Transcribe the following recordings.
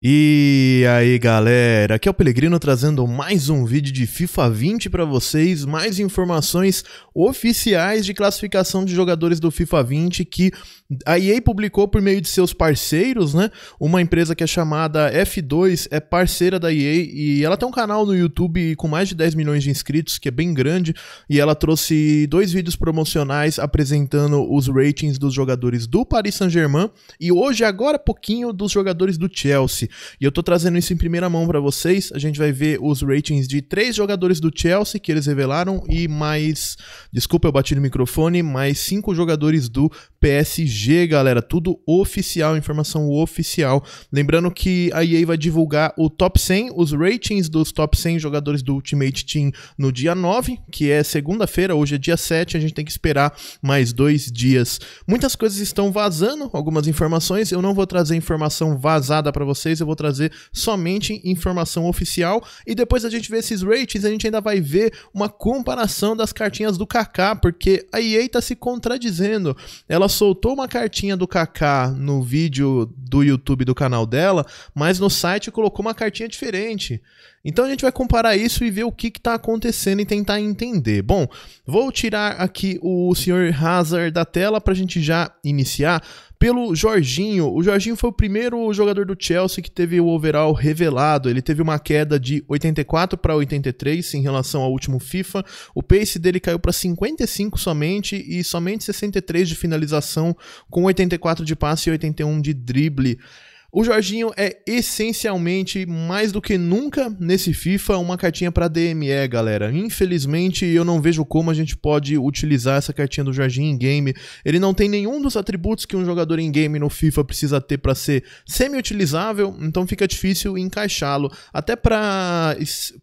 E e aí galera, aqui é o Pelegrino trazendo mais um vídeo de FIFA 20 para vocês, mais informações oficiais de classificação de jogadores do FIFA 20 que a EA publicou por meio de seus parceiros, né? Uma empresa que é chamada F2 é parceira da EA e ela tem um canal no YouTube com mais de 10 milhões de inscritos, que é bem grande, e ela trouxe dois vídeos promocionais apresentando os ratings dos jogadores do Paris Saint-Germain e hoje agora pouquinho dos jogadores do Chelsea. E eu tô trazendo trazendo isso em primeira mão para vocês. A gente vai ver os ratings de três jogadores do Chelsea que eles revelaram e mais, desculpa, eu bati no microfone, mais cinco jogadores do PSG, galera. Tudo oficial, informação oficial. Lembrando que a EA vai divulgar o top 100, os ratings dos top 100 jogadores do Ultimate Team no dia 9, que é segunda-feira, hoje é dia 7, a gente tem que esperar mais dois dias. Muitas coisas estão vazando, algumas informações, eu não vou trazer informação vazada para vocês, eu vou trazer somente informação oficial. E depois a gente vê esses ratings, a gente ainda vai ver uma comparação das cartinhas do Kaká, porque a EA está se contradizendo. Ela soltou uma cartinha do Kaká no vídeo do YouTube do canal dela, mas no site colocou uma cartinha diferente. Então a gente vai comparar isso e ver o que está acontecendo e tentar entender. Bom, vou tirar aqui o Sr. Hazard da tela para a gente já iniciar pelo Jorginho. O Jorginho foi o primeiro jogador do Chelsea que teve o overall revelado. Ele teve uma queda de 84 para 83 em relação ao último FIFA. O pace dele caiu para 55 somente e somente 63 de finalização, com 84 de passe e 81 de drible. O Jorginho é essencialmente, mais do que nunca nesse FIFA, uma cartinha para DME, galera. Infelizmente, eu não vejo como a gente pode utilizar essa cartinha do Jorginho em game. Ele não tem nenhum dos atributos que um jogador em game no FIFA precisa ter para ser semi-utilizável, então fica difícil encaixá-lo. Até para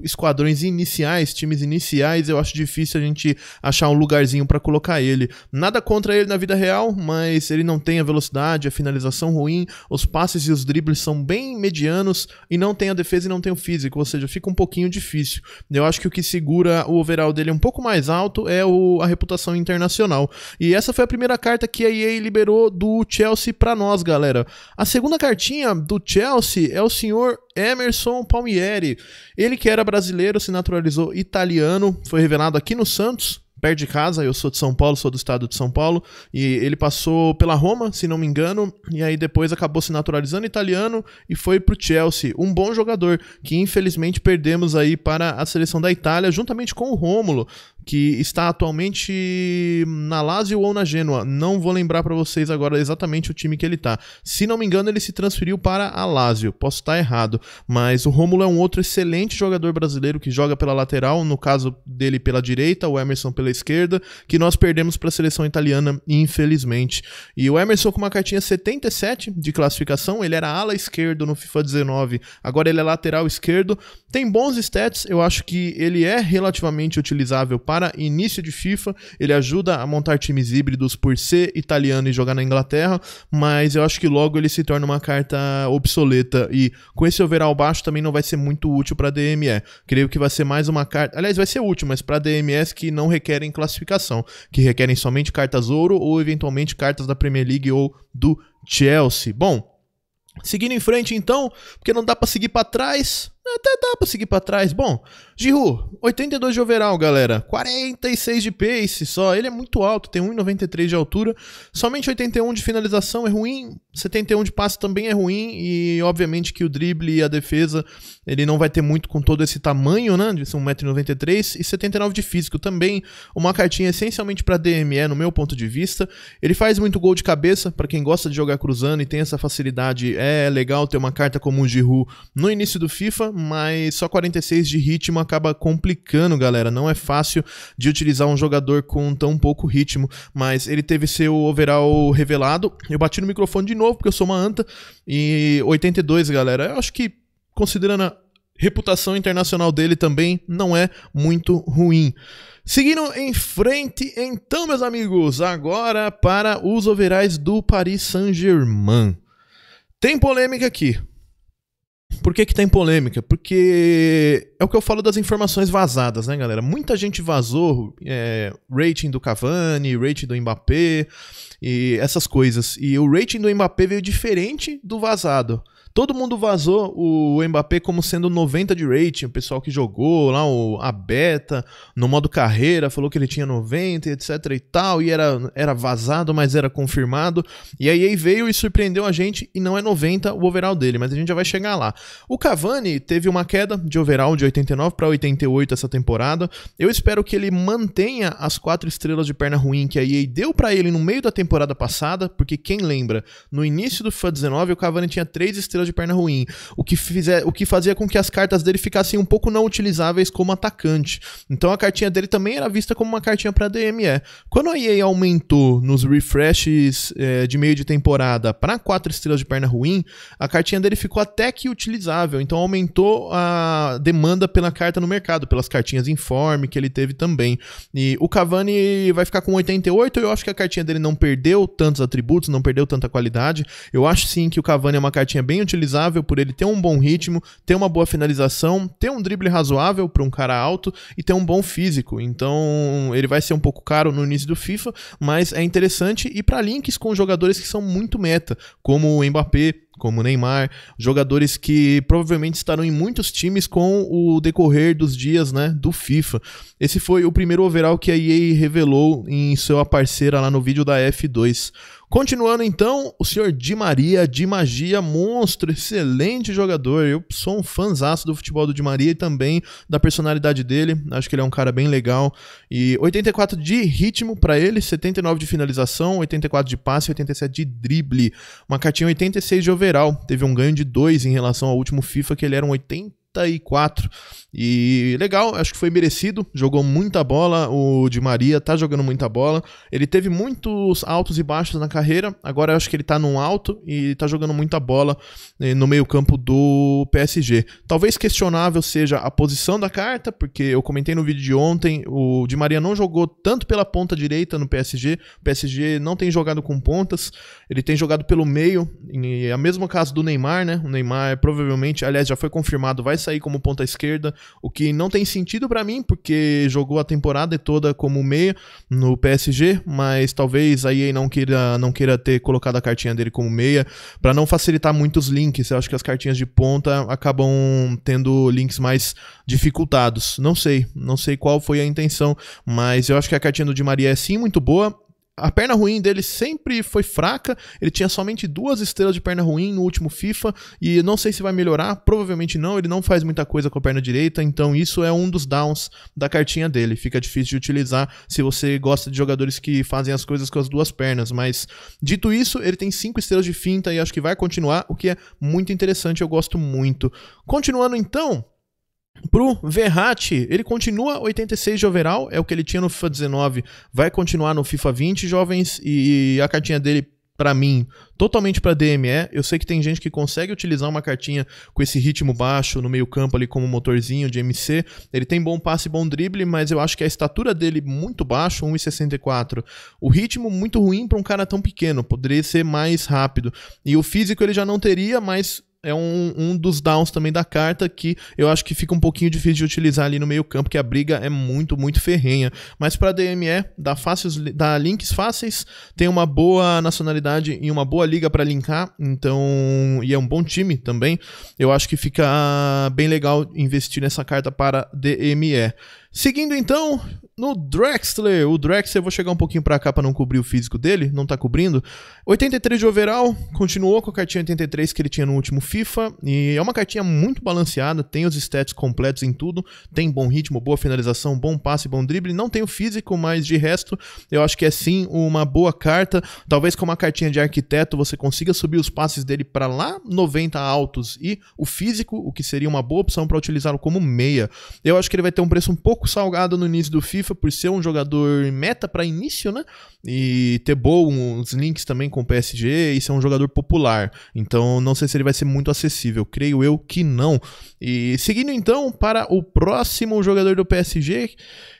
esquadrões iniciais, times iniciais, eu acho difícil a gente achar um lugarzinho para colocar ele. Nada contra ele na vida real, mas ele não tem a velocidade, a finalização ruim, os passes os dribles são bem medianos e não tem a defesa e não tem o físico, ou seja, fica um pouquinho difícil. Eu acho que o que segura o overall dele um pouco mais alto é o, a reputação internacional. E essa foi a primeira carta que a EA liberou do Chelsea para nós, galera. A segunda cartinha do Chelsea é o senhor Emerson Palmieri. Ele que era brasileiro, se naturalizou italiano, foi revelado aqui no Santos perto de casa, eu sou de São Paulo, sou do estado de São Paulo, e ele passou pela Roma, se não me engano, e aí depois acabou se naturalizando italiano e foi pro Chelsea, um bom jogador que infelizmente perdemos aí para a seleção da Itália, juntamente com o Rômulo que está atualmente na Lazio ou na Gênua. Não vou lembrar para vocês agora exatamente o time que ele tá. Se não me engano, ele se transferiu para a Lazio. Posso estar errado, mas o Rômulo é um outro excelente jogador brasileiro que joga pela lateral, no caso dele pela direita, o Emerson pela esquerda, que nós perdemos para a seleção italiana, infelizmente. E o Emerson com uma cartinha 77 de classificação, ele era ala esquerdo no FIFA 19, agora ele é lateral esquerdo. Tem bons stats, eu acho que ele é relativamente utilizável para início de FIFA. Ele ajuda a montar times híbridos por ser italiano e jogar na Inglaterra, mas eu acho que logo ele se torna uma carta obsoleta e com esse overall baixo também não vai ser muito útil para DME. Creio que vai ser mais uma carta, aliás, vai ser útil, mas para DMS que não requerem classificação, que requerem somente cartas ouro ou eventualmente cartas da Premier League ou do Chelsea. Bom, seguindo em frente então, porque não dá para seguir para trás, até dá pra seguir pra trás. Bom, Giru, 82 de overall, galera. 46 de pace só. Ele é muito alto, tem 1,93 de altura. Somente 81 de finalização é ruim. 71 de passe também é ruim. E obviamente que o drible e a defesa ele não vai ter muito com todo esse tamanho, né? De 1,93m. E 79 de físico também. Uma cartinha essencialmente pra DME, no meu ponto de vista. Ele faz muito gol de cabeça. para quem gosta de jogar cruzando e tem essa facilidade, é legal ter uma carta como o Giru no início do FIFA mas só 46 de ritmo acaba complicando, galera. Não é fácil de utilizar um jogador com tão pouco ritmo, mas ele teve seu overall revelado. Eu bati no microfone de novo, porque eu sou uma anta, e 82, galera. Eu acho que, considerando a reputação internacional dele também não é muito ruim. Seguindo em frente, então, meus amigos, agora para os overais do Paris Saint-Germain. Tem polêmica aqui. Por que, que tem tá polêmica? Porque é o que eu falo das informações vazadas, né, galera? Muita gente vazou é, rating do Cavani, rating do Mbappé e essas coisas. E o rating do Mbappé veio diferente do vazado. Todo mundo vazou o Mbappé como sendo 90 de rating, o pessoal que jogou lá o, a beta, no modo carreira, falou que ele tinha 90, etc e tal, e era, era vazado, mas era confirmado. E aí EA veio e surpreendeu a gente, e não é 90 o overall dele, mas a gente já vai chegar lá. O Cavani teve uma queda de overall de 89 para 88 essa temporada. Eu espero que ele mantenha as quatro estrelas de perna ruim que a EA deu para ele no meio da temporada passada, porque quem lembra, no início do FIFA 19 o Cavani tinha três estrelas de perna ruim, o que, fizer, o que fazia com que as cartas dele ficassem um pouco não utilizáveis como atacante. Então a cartinha dele também era vista como uma cartinha para DME. Quando a EA aumentou nos refreshes é, de meio de temporada para quatro estrelas de perna ruim, a cartinha dele ficou até que utilizável, então aumentou a demanda pela carta no mercado, pelas cartinhas informe que ele teve também. E o Cavani vai ficar com 88, eu acho que a cartinha dele não perdeu tantos atributos, não perdeu tanta qualidade. Eu acho sim que o Cavani é uma cartinha bem utilizável por ele ter um bom ritmo, ter uma boa finalização, ter um drible razoável para um cara alto e ter um bom físico. Então ele vai ser um pouco caro no início do FIFA, mas é interessante e para links com jogadores que são muito meta, como o Mbappé, como o Neymar, jogadores que provavelmente estarão em muitos times com o decorrer dos dias, né, do FIFA. Esse foi o primeiro overall que a EA revelou em sua parceira lá no vídeo da F2. Continuando então, o senhor Di Maria, Di Magia, monstro, excelente jogador. Eu sou um fãzaço do futebol do Di Maria e também da personalidade dele. Acho que ele é um cara bem legal. E 84 de ritmo para ele, 79 de finalização, 84 de passe, 87 de drible. Uma cartinha 86 de overall. Teve um ganho de 2 em relação ao último FIFA, que ele era um 80 34. E legal, acho que foi merecido. Jogou muita bola. O Di Maria tá jogando muita bola. Ele teve muitos altos e baixos na carreira. Agora acho que ele tá num alto e tá jogando muita bola eh, no meio-campo do PSG. Talvez questionável seja a posição da carta, porque eu comentei no vídeo de ontem, o Di Maria não jogou tanto pela ponta direita no PSG. O PSG não tem jogado com pontas, ele tem jogado pelo meio. E é o mesmo caso do Neymar, né? O Neymar provavelmente, aliás, já foi confirmado, vai sair como ponta esquerda, o que não tem sentido para mim, porque jogou a temporada toda como meia no PSG, mas talvez aí não queira, não queira ter colocado a cartinha dele como meia, para não facilitar muitos links. Eu acho que as cartinhas de ponta acabam tendo links mais dificultados. Não sei, não sei qual foi a intenção, mas eu acho que a cartinha do Di Maria é sim muito boa a perna ruim dele sempre foi fraca, ele tinha somente duas estrelas de perna ruim no último FIFA e não sei se vai melhorar, provavelmente não, ele não faz muita coisa com a perna direita, então isso é um dos downs da cartinha dele. Fica difícil de utilizar se você gosta de jogadores que fazem as coisas com as duas pernas, mas dito isso, ele tem cinco estrelas de finta e acho que vai continuar, o que é muito interessante, eu gosto muito. Continuando então, Pro Verratti, ele continua 86 de overall, é o que ele tinha no FIFA 19, vai continuar no FIFA 20, jovens, e a cartinha dele para mim, totalmente para DME. Eu sei que tem gente que consegue utilizar uma cartinha com esse ritmo baixo no meio-campo ali como motorzinho de MC. Ele tem bom passe e bom drible, mas eu acho que a estatura dele muito baixo, 1,64. O ritmo muito ruim para um cara tão pequeno, poderia ser mais rápido. E o físico ele já não teria, mas é um, um dos downs também da carta que eu acho que fica um pouquinho difícil de utilizar ali no meio campo, que a briga é muito, muito ferrenha. Mas para DME, dá, fáceis, dá links fáceis, tem uma boa nacionalidade e uma boa liga para linkar, então. E é um bom time também. Eu acho que fica bem legal investir nessa carta para DME. Seguindo então, no Drexler, o Drexler, eu vou chegar um pouquinho para cá para não cobrir o físico dele, não tá cobrindo. 83 de overall, continuou com a cartinha 83 que ele tinha no último FIFA, e é uma cartinha muito balanceada, tem os stats completos em tudo, tem bom ritmo, boa finalização, bom passe, bom drible, não tem o físico, mas de resto, eu acho que é sim uma boa carta. Talvez com uma cartinha de arquiteto você consiga subir os passes dele para lá 90 altos e o físico, o que seria uma boa opção para utilizá-lo como meia. Eu acho que ele vai ter um preço um pouco pouco salgado no início do FIFA por ser um jogador meta para início, né? E ter bons links também com o PSG e ser um jogador popular. Então não sei se ele vai ser muito acessível, creio eu que não. E seguindo então para o próximo jogador do PSG,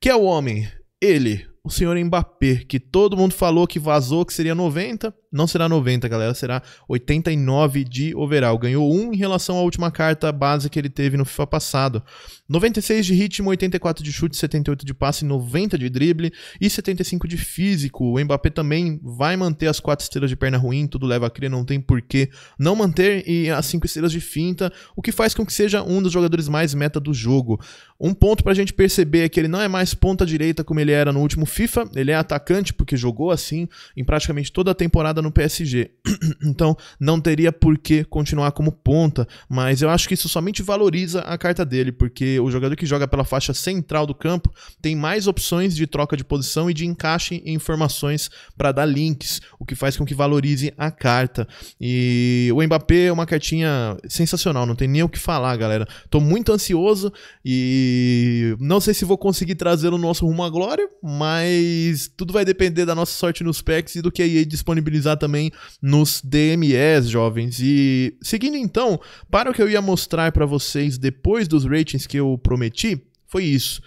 que é o homem, ele, o senhor Mbappé, que todo mundo falou que vazou que seria 90, não será 90, galera, será 89 de overall. Ganhou 1 em relação à última carta base que ele teve no FIFA passado. 96 de ritmo, 84 de chute, 78 de passe, 90 de drible e 75 de físico. O Mbappé também vai manter as 4 estrelas de perna ruim, tudo leva a crer, não tem porquê não manter e as 5 estrelas de finta, o que faz com que seja um dos jogadores mais meta do jogo. Um ponto pra gente perceber é que ele não é mais ponta direita como ele era no último FIFA, ele é atacante porque jogou assim em praticamente toda a temporada no PSG. então, não teria por que continuar como ponta, mas eu acho que isso somente valoriza a carta dele, porque o jogador que joga pela faixa central do campo tem mais opções de troca de posição e de encaixe em informações para dar links, o que faz com que valorize a carta. E o Mbappé é uma cartinha sensacional, não tem nem o que falar, galera. Tô muito ansioso e não sei se vou conseguir trazê-lo no nosso rumo à glória, mas tudo vai depender da nossa sorte nos packs e do que a EA disponibiliza também nos DMEs, jovens. E seguindo então, para o que eu ia mostrar para vocês depois dos ratings que eu prometi, foi isso.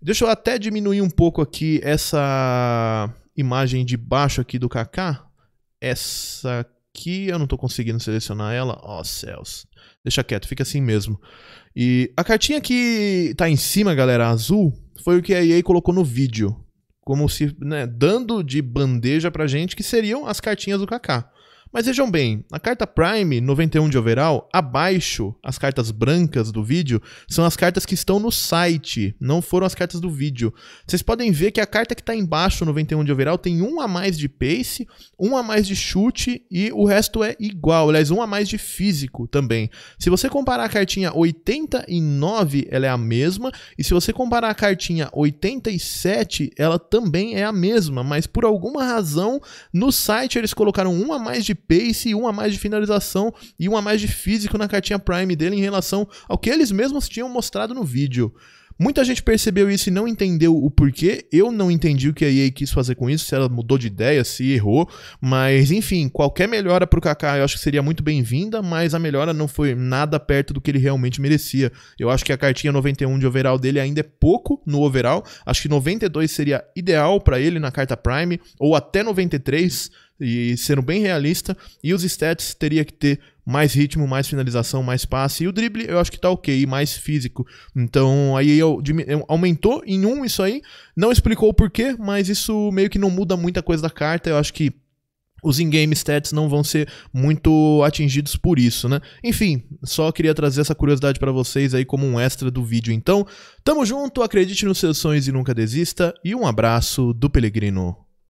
Deixa eu até diminuir um pouco aqui essa imagem de baixo aqui do Kaká. Essa aqui eu não estou conseguindo selecionar ela. Ó, oh, céus. Deixa quieto, fica assim mesmo. E a cartinha que está em cima, galera, azul, foi o que a EA colocou no vídeo como se né, dando de bandeja pra gente que seriam as cartinhas do Kaká. Mas vejam bem, a carta Prime 91 de overall, abaixo, as cartas brancas do vídeo, são as cartas que estão no site, não foram as cartas do vídeo. Vocês podem ver que a carta que está embaixo, 91 de overall, tem um a mais de pace, um a mais de chute e o resto é igual, aliás, um a mais de físico também. Se você comparar a cartinha 89, ela é a mesma, e se você comparar a cartinha 87, ela também é a mesma, mas por alguma razão, no site eles colocaram um a mais de pace e um a mais de finalização e um a mais de físico na cartinha Prime dele em relação ao que eles mesmos tinham mostrado no vídeo. Muita gente percebeu isso e não entendeu o porquê. Eu não entendi o que a EA quis fazer com isso, se ela mudou de ideia, se errou. Mas, enfim, qualquer melhora pro Kaká eu acho que seria muito bem-vinda, mas a melhora não foi nada perto do que ele realmente merecia. Eu acho que a cartinha 91 de overall dele ainda é pouco no overall. Acho que 92 seria ideal para ele na carta Prime, ou até 93 e sendo bem realista, e os stats teria que ter mais ritmo, mais finalização, mais passe. E o drible eu acho que tá ok, mais físico. Então aí eu, aumentou em um isso aí. Não explicou o porquê, mas isso meio que não muda muita coisa da carta. Eu acho que os in-game stats não vão ser muito atingidos por isso, né? Enfim, só queria trazer essa curiosidade para vocês aí como um extra do vídeo. Então, tamo junto, acredite nos seus sonhos e nunca desista. E um abraço do Pelegrino.